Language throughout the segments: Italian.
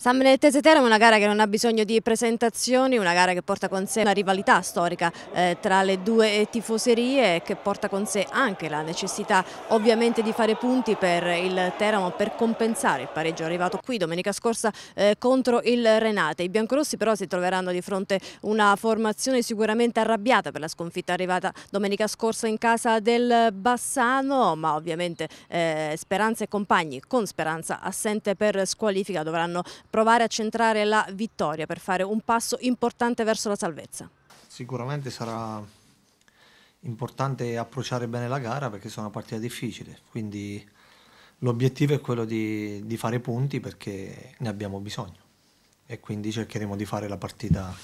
San Benedettese Teramo è una gara che non ha bisogno di presentazioni, una gara che porta con sé una rivalità storica eh, tra le due tifoserie e che porta con sé anche la necessità ovviamente di fare punti per il Teramo per compensare il pareggio arrivato qui domenica scorsa eh, contro il Renate. I biancorossi però si troveranno di fronte una formazione sicuramente arrabbiata per la sconfitta arrivata domenica scorsa in casa del Bassano, ma ovviamente eh, Speranza e compagni con Speranza assente per squalifica dovranno provare a centrare la vittoria per fare un passo importante verso la salvezza? Sicuramente sarà importante approcciare bene la gara perché sono una partita difficile, quindi l'obiettivo è quello di, di fare punti perché ne abbiamo bisogno e quindi cercheremo di fare la partita,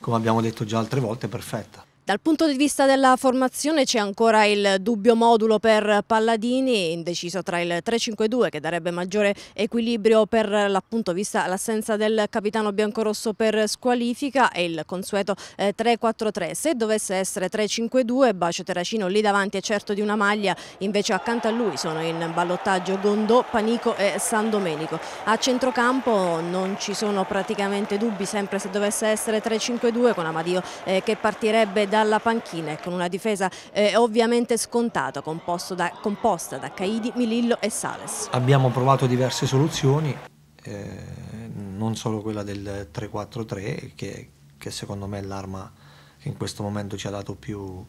come abbiamo detto già altre volte, perfetta. Dal punto di vista della formazione c'è ancora il dubbio modulo per Palladini, indeciso tra il 3-5-2 che darebbe maggiore equilibrio per l'appunto vista l'assenza del capitano biancorosso per squalifica e il consueto 3-4-3. Eh, se dovesse essere 3-5-2 Bacio Terracino lì davanti è certo di una maglia, invece accanto a lui sono in ballottaggio Gondò, Panico e San Domenico. A centrocampo non ci sono praticamente dubbi, sempre se dovesse essere 3-5-2 con Amadio eh, che partirebbe da dalla panchina e con una difesa eh, ovviamente scontata da, composta da Caidi, Milillo e Sales. Abbiamo provato diverse soluzioni, eh, non solo quella del 3-4-3 che, che, secondo me è l'arma che in questo momento ci ha dato più,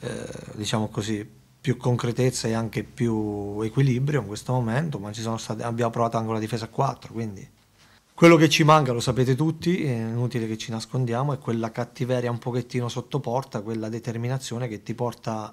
eh, diciamo così, più concretezza e anche più equilibrio in questo momento, ma state, abbiamo provato anche la difesa a 4, quindi quello che ci manca, lo sapete tutti, è inutile che ci nascondiamo, è quella cattiveria un pochettino sottoporta, quella determinazione che ti porta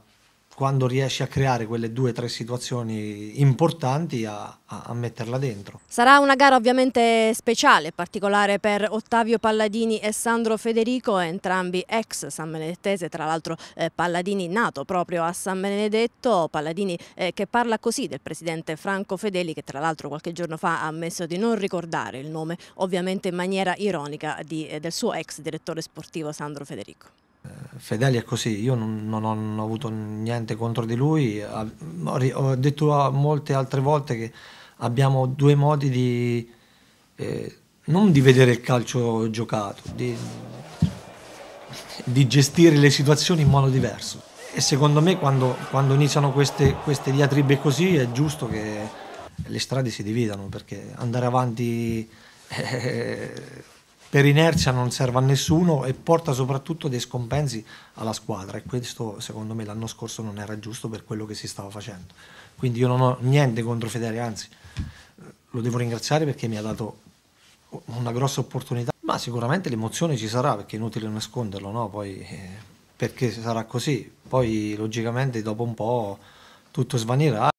quando riesci a creare quelle due o tre situazioni importanti a, a, a, metterla dentro. Sarà una gara ovviamente speciale, particolare per Ottavio Palladini e Sandro Federico, entrambi ex San Benedettese, tra l'altro eh, Palladini nato proprio a San Benedetto, Palladini eh, che parla così del presidente Franco Fedeli che tra l'altro qualche giorno fa ha ammesso di non ricordare il nome, ovviamente in maniera ironica di, eh, del suo ex direttore sportivo Sandro Federico. Fedeli è così, io non, non, ho avuto niente contro di lui, ho detto molte altre volte che abbiamo due modi di, eh, non di vedere il calcio giocato, di, di, gestire le situazioni in modo diverso. E secondo me quando, quando iniziano queste, queste diatribe così è giusto che le strade si dividano perché andare avanti... Eh, per inerzia non serve a nessuno e porta soprattutto dei scompensi alla squadra e questo secondo me l'anno scorso non era giusto per quello che si stava facendo. Quindi io non ho niente contro Fedele, anzi lo devo ringraziare perché mi ha dato una grossa opportunità, ma sicuramente l'emozione ci sarà perché è inutile nasconderlo, no? Poi, eh, perché sarà così. Poi logicamente dopo un po' tutto svanirà